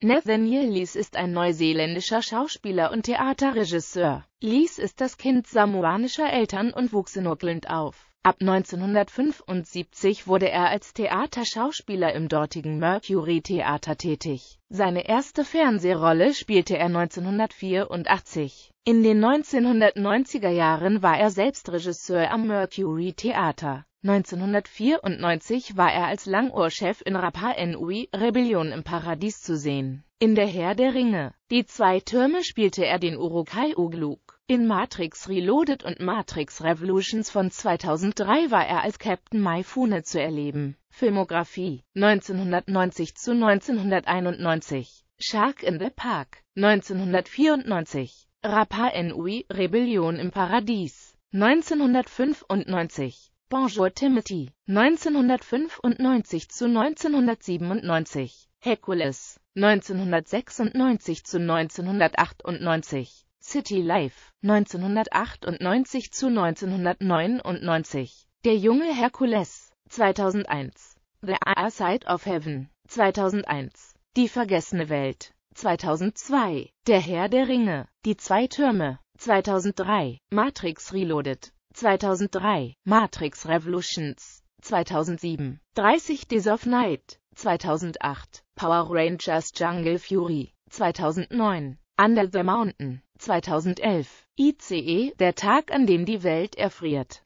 Nathaniel Lees ist ein neuseeländischer Schauspieler und Theaterregisseur. Lees ist das Kind samoanischer Eltern und wuchs in Auckland auf. Ab 1975 wurde er als Theaterschauspieler im dortigen Mercury Theater tätig. Seine erste Fernsehrolle spielte er 1984. In den 1990er Jahren war er selbst Regisseur am Mercury Theater. 1994 war er als Langohrchef in Rapa Nui Rebellion im Paradies zu sehen. In Der Herr der Ringe. Die zwei Türme spielte er den Urukai Ugluk. In Matrix Reloaded und Matrix Revolutions von 2003 war er als Captain Maifune zu erleben. Filmografie 1990 zu 1991 Shark in the Park 1994 Rapa Nui Rebellion im Paradies 1995 Bonjour Timothy, 1995 zu 1997, Hercules, 1996 zu 1998, City Life, 1998 zu 1999, Der junge Hercules, 2001, The Other Side of Heaven, 2001, Die vergessene Welt, 2002, Der Herr der Ringe, Die zwei Türme, 2003, Matrix Reloaded, 2003, Matrix Revolutions, 2007, 30 Days of Night, 2008, Power Rangers Jungle Fury, 2009, Under the Mountain, 2011, ICE, der Tag, an dem die Welt erfriert.